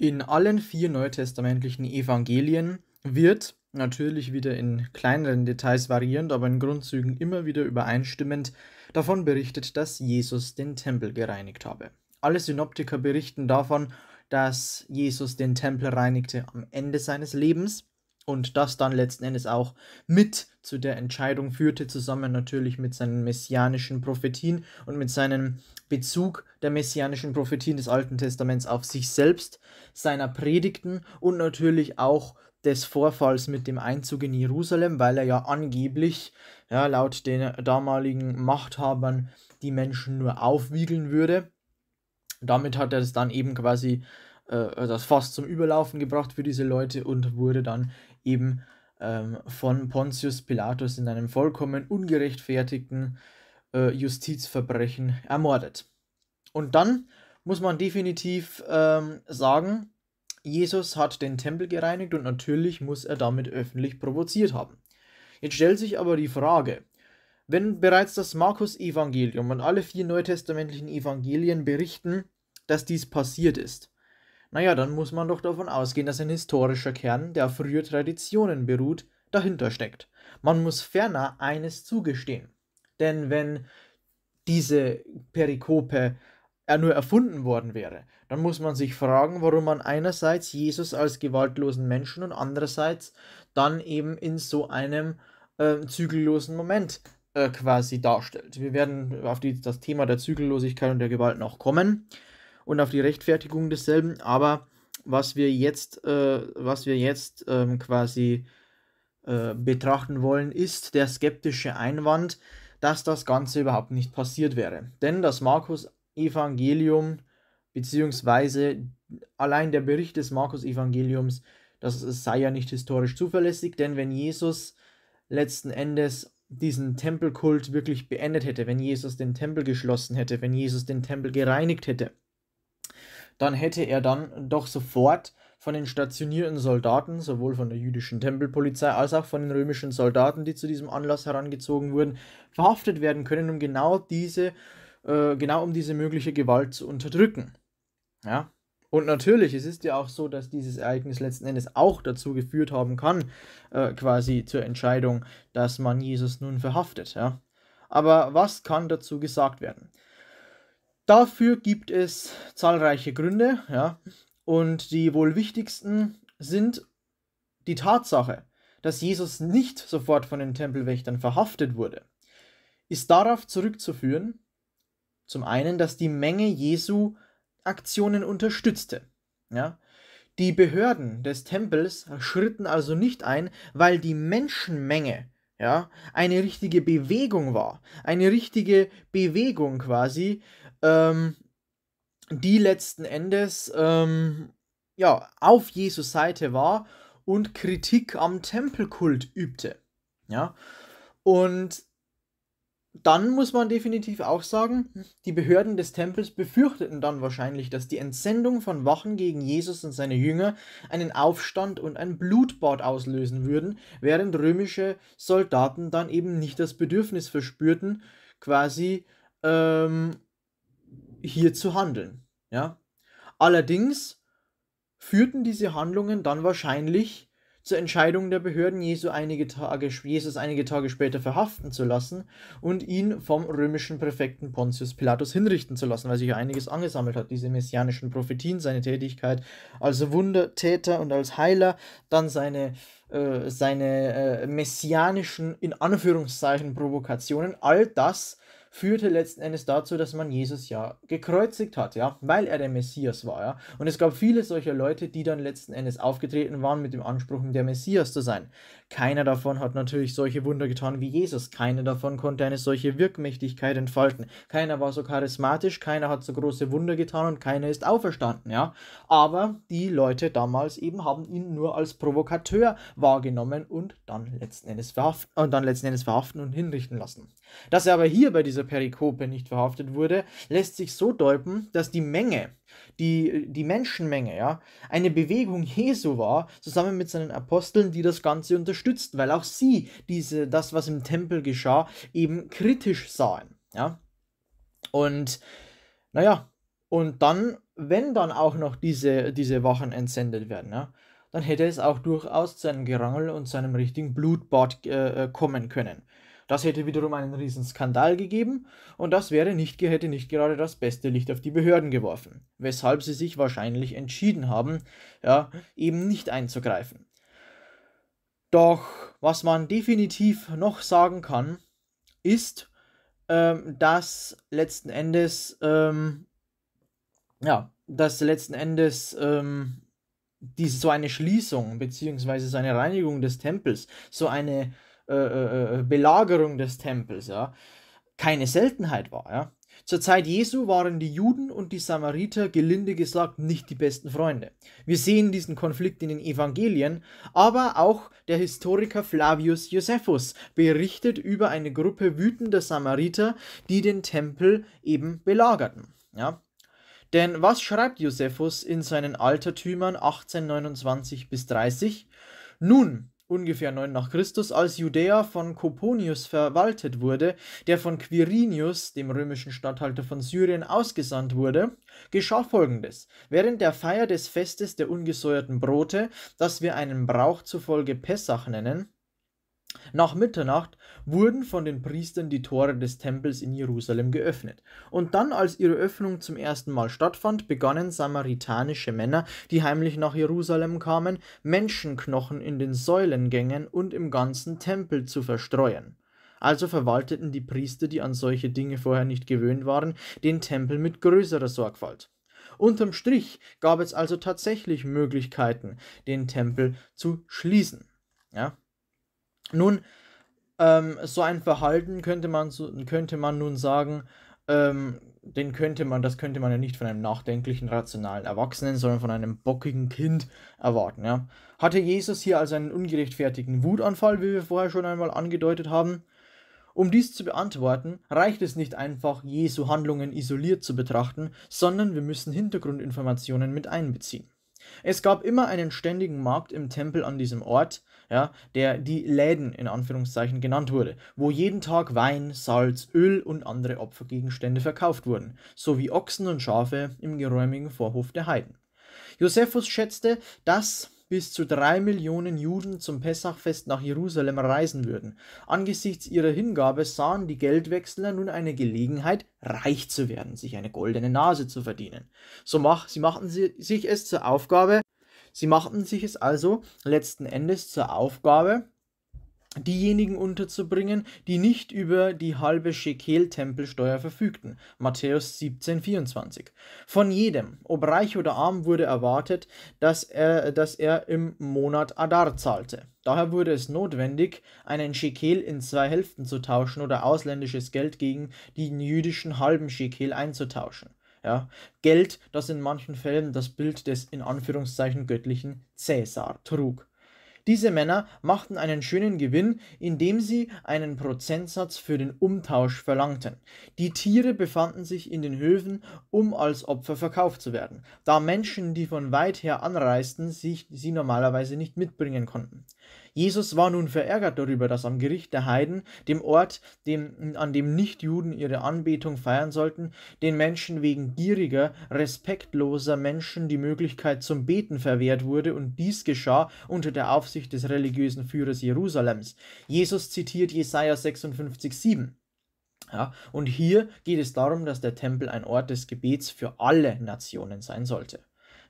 In allen vier neutestamentlichen Evangelien wird, natürlich wieder in kleineren Details variierend, aber in Grundzügen immer wieder übereinstimmend, davon berichtet, dass Jesus den Tempel gereinigt habe. Alle Synoptiker berichten davon, dass Jesus den Tempel reinigte am Ende seines Lebens und das dann letzten Endes auch mit zu der Entscheidung führte, zusammen natürlich mit seinen messianischen Prophetien und mit seinem Bezug der messianischen Prophetien des Alten Testaments auf sich selbst, seiner Predigten und natürlich auch des Vorfalls mit dem Einzug in Jerusalem, weil er ja angeblich, ja, laut den damaligen Machthabern, die Menschen nur aufwiegeln würde. Damit hat er es dann eben quasi äh, das Fass zum Überlaufen gebracht für diese Leute und wurde dann eben ähm, von Pontius Pilatus in einem vollkommen ungerechtfertigten äh, Justizverbrechen ermordet. Und dann muss man definitiv ähm, sagen, Jesus hat den Tempel gereinigt und natürlich muss er damit öffentlich provoziert haben. Jetzt stellt sich aber die Frage, wenn bereits das Markus-Evangelium und alle vier neutestamentlichen Evangelien berichten, dass dies passiert ist, naja, dann muss man doch davon ausgehen, dass ein historischer Kern, der auf frühe Traditionen beruht, dahinter steckt. Man muss ferner eines zugestehen. Denn wenn diese Perikope nur erfunden worden wäre, dann muss man sich fragen, warum man einerseits Jesus als gewaltlosen Menschen und andererseits dann eben in so einem äh, zügellosen Moment äh, quasi darstellt. Wir werden auf die, das Thema der Zügellosigkeit und der Gewalt noch kommen und auf die Rechtfertigung desselben. Aber was wir jetzt, äh, was wir jetzt ähm, quasi äh, betrachten wollen, ist der skeptische Einwand, dass das Ganze überhaupt nicht passiert wäre. Denn das Markus-Evangelium, beziehungsweise allein der Bericht des Markus-Evangeliums, das sei ja nicht historisch zuverlässig, denn wenn Jesus letzten Endes diesen Tempelkult wirklich beendet hätte, wenn Jesus den Tempel geschlossen hätte, wenn Jesus den Tempel gereinigt hätte, dann hätte er dann doch sofort von den stationierten Soldaten, sowohl von der jüdischen Tempelpolizei als auch von den römischen Soldaten, die zu diesem Anlass herangezogen wurden, verhaftet werden können, um genau diese, äh, genau um diese mögliche Gewalt zu unterdrücken. Ja, und natürlich, es ist ja auch so, dass dieses Ereignis letzten Endes auch dazu geführt haben kann, äh, quasi zur Entscheidung, dass man Jesus nun verhaftet. Ja? Aber was kann dazu gesagt werden? Dafür gibt es zahlreiche Gründe, ja, und die wohl wichtigsten sind die Tatsache, dass Jesus nicht sofort von den Tempelwächtern verhaftet wurde, ist darauf zurückzuführen, zum einen, dass die Menge Jesu Aktionen unterstützte. Ja? Die Behörden des Tempels schritten also nicht ein, weil die Menschenmenge ja, eine richtige Bewegung war, eine richtige Bewegung quasi, ähm, die letzten Endes ähm, ja, auf Jesus Seite war und Kritik am Tempelkult übte. Ja? Und dann muss man definitiv auch sagen, die Behörden des Tempels befürchteten dann wahrscheinlich, dass die Entsendung von Wachen gegen Jesus und seine Jünger einen Aufstand und ein Blutbad auslösen würden, während römische Soldaten dann eben nicht das Bedürfnis verspürten, quasi ähm, hier zu handeln. Ja? Allerdings führten diese Handlungen dann wahrscheinlich zur Entscheidung der Behörden, Jesus einige, Tage, Jesus einige Tage später verhaften zu lassen und ihn vom römischen Präfekten Pontius Pilatus hinrichten zu lassen, weil sich ja einiges angesammelt hat, diese messianischen Prophetien, seine Tätigkeit als Wundertäter und als Heiler, dann seine, äh, seine äh, messianischen, in Anführungszeichen, Provokationen, all das führte letzten Endes dazu, dass man Jesus ja gekreuzigt hat, ja, weil er der Messias war, ja. Und es gab viele solcher Leute, die dann letzten Endes aufgetreten waren mit dem Anspruch, der Messias zu sein. Keiner davon hat natürlich solche Wunder getan wie Jesus. Keiner davon konnte eine solche Wirkmächtigkeit entfalten. Keiner war so charismatisch, keiner hat so große Wunder getan und keiner ist auferstanden, ja. Aber die Leute damals eben haben ihn nur als Provokateur wahrgenommen und dann letzten Endes verhaften und dann letzten Endes verhaften und hinrichten lassen. Dass er aber hier bei dieser dieser Perikope nicht verhaftet wurde, lässt sich so deuten, dass die Menge, die, die Menschenmenge, ja, eine Bewegung Jesu war, zusammen mit seinen Aposteln, die das Ganze unterstützten, weil auch sie diese, das, was im Tempel geschah, eben kritisch sahen. Ja? Und naja, und dann, wenn dann auch noch diese, diese Wachen entsendet werden, ja, dann hätte es auch durchaus zu einem Gerangel und zu einem richtigen Blutbad äh, äh kommen können. Das hätte wiederum einen riesen Skandal gegeben und das wäre nicht, hätte nicht gerade das beste Licht auf die Behörden geworfen, weshalb sie sich wahrscheinlich entschieden haben, ja, eben nicht einzugreifen. Doch was man definitiv noch sagen kann, ist, ähm, dass letzten Endes, ähm, ja, dass letzten Endes ähm, diese, so eine Schließung bzw. so eine Reinigung des Tempels, so eine äh, äh, äh, Belagerung des Tempels, ja, keine Seltenheit war, ja. Zur Zeit Jesu waren die Juden und die Samariter gelinde gesagt nicht die besten Freunde. Wir sehen diesen Konflikt in den Evangelien, aber auch der Historiker Flavius Josephus berichtet über eine Gruppe wütender Samariter, die den Tempel eben belagerten. Ja? Denn was schreibt Josephus in seinen Altertümern 1829 bis 30? Nun, ungefähr 9 nach Christus, als Judäa von Coponius verwaltet wurde, der von Quirinius, dem römischen Statthalter von Syrien, ausgesandt wurde, geschah folgendes. Während der Feier des Festes der ungesäuerten Brote, das wir einem Brauch zufolge Pessach nennen, nach Mitternacht wurden von den Priestern die Tore des Tempels in Jerusalem geöffnet. Und dann, als ihre Öffnung zum ersten Mal stattfand, begannen samaritanische Männer, die heimlich nach Jerusalem kamen, Menschenknochen in den Säulengängen und im ganzen Tempel zu verstreuen. Also verwalteten die Priester, die an solche Dinge vorher nicht gewöhnt waren, den Tempel mit größerer Sorgfalt. Unterm Strich gab es also tatsächlich Möglichkeiten, den Tempel zu schließen. Ja, nun, ähm, so ein Verhalten könnte man, so, könnte man nun sagen, ähm, den könnte man, das könnte man ja nicht von einem nachdenklichen, rationalen Erwachsenen, sondern von einem bockigen Kind erwarten. Ja? Hatte Jesus hier also einen ungerechtfertigten Wutanfall, wie wir vorher schon einmal angedeutet haben? Um dies zu beantworten, reicht es nicht einfach, Jesu Handlungen isoliert zu betrachten, sondern wir müssen Hintergrundinformationen mit einbeziehen. Es gab immer einen ständigen Markt im Tempel an diesem Ort, ja, der die Läden in Anführungszeichen genannt wurde, wo jeden Tag Wein, Salz, Öl und andere Opfergegenstände verkauft wurden, sowie Ochsen und Schafe im geräumigen Vorhof der Heiden. Josephus schätzte, dass bis zu drei Millionen Juden zum Pessachfest nach Jerusalem reisen würden. Angesichts ihrer Hingabe sahen die Geldwechsler nun eine Gelegenheit, reich zu werden, sich eine goldene Nase zu verdienen. So mach, sie machten sie, sich es zur Aufgabe, Sie machten sich es also letzten Endes zur Aufgabe, diejenigen unterzubringen, die nicht über die halbe Shekel-Tempelsteuer verfügten. Matthäus 17, 24. Von jedem, ob reich oder arm, wurde erwartet, dass er, dass er im Monat Adar zahlte. Daher wurde es notwendig, einen Shekel in zwei Hälften zu tauschen oder ausländisches Geld gegen den jüdischen halben Shekel einzutauschen. Ja. Geld, das in manchen Fällen das Bild des in Anführungszeichen göttlichen Cäsar trug. Diese Männer machten einen schönen Gewinn, indem sie einen Prozentsatz für den Umtausch verlangten. Die Tiere befanden sich in den Höfen, um als Opfer verkauft zu werden, da Menschen, die von weit her anreisten, sich sie normalerweise nicht mitbringen konnten. Jesus war nun verärgert darüber, dass am Gericht der Heiden, dem Ort, dem, an dem Nichtjuden ihre Anbetung feiern sollten, den Menschen wegen gieriger, respektloser Menschen die Möglichkeit zum Beten verwehrt wurde und dies geschah unter der Aufsicht des religiösen Führers Jerusalems. Jesus zitiert Jesaja 56,7. Ja, und hier geht es darum, dass der Tempel ein Ort des Gebets für alle Nationen sein sollte.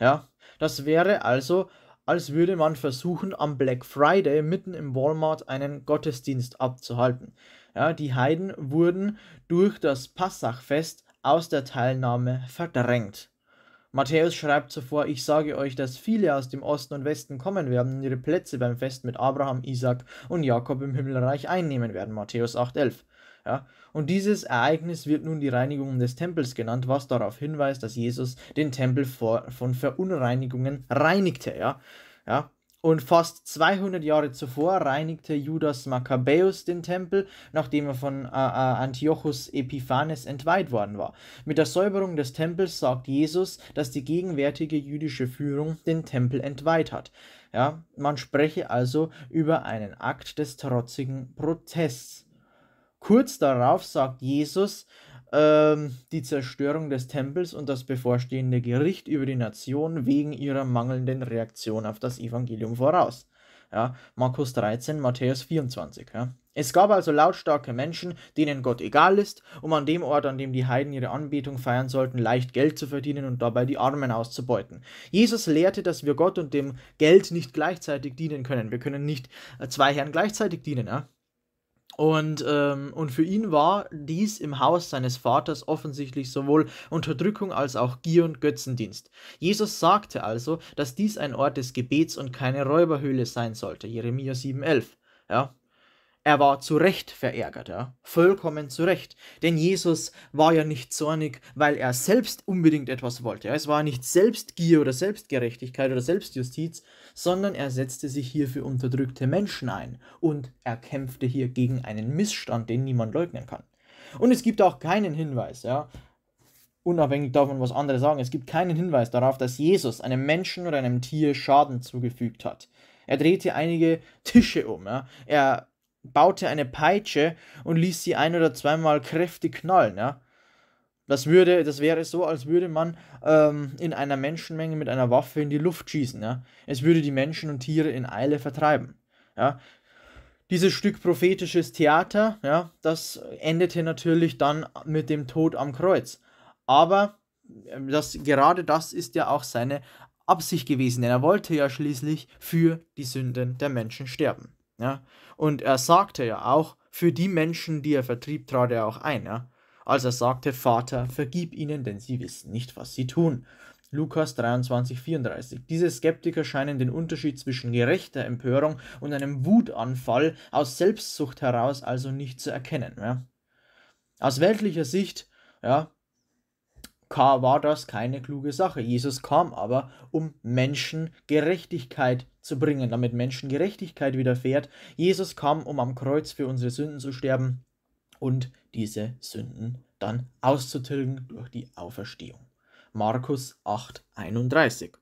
Ja, das wäre also als würde man versuchen, am Black Friday mitten im Walmart einen Gottesdienst abzuhalten. Ja, die Heiden wurden durch das Passachfest aus der Teilnahme verdrängt. Matthäus schreibt zuvor, ich sage euch, dass viele aus dem Osten und Westen kommen werden und ihre Plätze beim Fest mit Abraham, Isaac und Jakob im Himmelreich einnehmen werden. Matthäus 8,11. Ja? Und dieses Ereignis wird nun die Reinigung des Tempels genannt, was darauf hinweist, dass Jesus den Tempel vor, von Verunreinigungen reinigte. Ja? Ja? Und fast 200 Jahre zuvor reinigte Judas Makkabäus den Tempel, nachdem er von äh, äh, Antiochus Epiphanes entweiht worden war. Mit der Säuberung des Tempels sagt Jesus, dass die gegenwärtige jüdische Führung den Tempel entweiht hat. Ja, man spreche also über einen Akt des trotzigen Protests. Kurz darauf sagt Jesus ähm, die Zerstörung des Tempels und das bevorstehende Gericht über die Nation wegen ihrer mangelnden Reaktion auf das Evangelium voraus. Ja, Markus 13, Matthäus 24. Ja. Es gab also lautstarke Menschen, denen Gott egal ist, um an dem Ort, an dem die Heiden ihre Anbetung feiern sollten, leicht Geld zu verdienen und dabei die Armen auszubeuten. Jesus lehrte, dass wir Gott und dem Geld nicht gleichzeitig dienen können. Wir können nicht äh, zwei Herren gleichzeitig dienen. Ja. Und, ähm, und für ihn war dies im Haus seines Vaters offensichtlich sowohl Unterdrückung als auch Gier und Götzendienst. Jesus sagte also, dass dies ein Ort des Gebets und keine Räuberhöhle sein sollte, Jeremia 7,11. Ja, er war zu Recht verärgert, ja? vollkommen zu Recht. Denn Jesus war ja nicht zornig, weil er selbst unbedingt etwas wollte. Ja? Es war nicht Selbstgier oder Selbstgerechtigkeit oder Selbstjustiz, sondern er setzte sich hier für unterdrückte Menschen ein und er kämpfte hier gegen einen Missstand, den niemand leugnen kann. Und es gibt auch keinen Hinweis, ja, unabhängig davon, was andere sagen, es gibt keinen Hinweis darauf, dass Jesus einem Menschen oder einem Tier Schaden zugefügt hat. Er drehte einige Tische um. Ja. Er baute eine Peitsche und ließ sie ein oder zweimal kräftig knallen, ja. Das würde, das wäre so, als würde man ähm, in einer Menschenmenge mit einer Waffe in die Luft schießen, ja. Es würde die Menschen und Tiere in Eile vertreiben, ja. Dieses Stück prophetisches Theater, ja, das endete natürlich dann mit dem Tod am Kreuz. Aber ähm, das, gerade das ist ja auch seine Absicht gewesen, denn er wollte ja schließlich für die Sünden der Menschen sterben. Ja? Und er sagte ja auch, für die Menschen, die er vertrieb, trat er auch ein. Ja? Als er sagte, Vater, vergib ihnen, denn sie wissen nicht, was sie tun. Lukas 23, 34. Diese Skeptiker scheinen den Unterschied zwischen gerechter Empörung und einem Wutanfall aus Selbstsucht heraus also nicht zu erkennen. Ja? Aus weltlicher Sicht ja, war das keine kluge Sache. Jesus kam aber, um Menschen Gerechtigkeit zu bringen, damit Menschen Gerechtigkeit widerfährt. Jesus kam, um am Kreuz für unsere Sünden zu sterben und diese Sünden dann auszutilgen durch die Auferstehung. Markus 8, 31.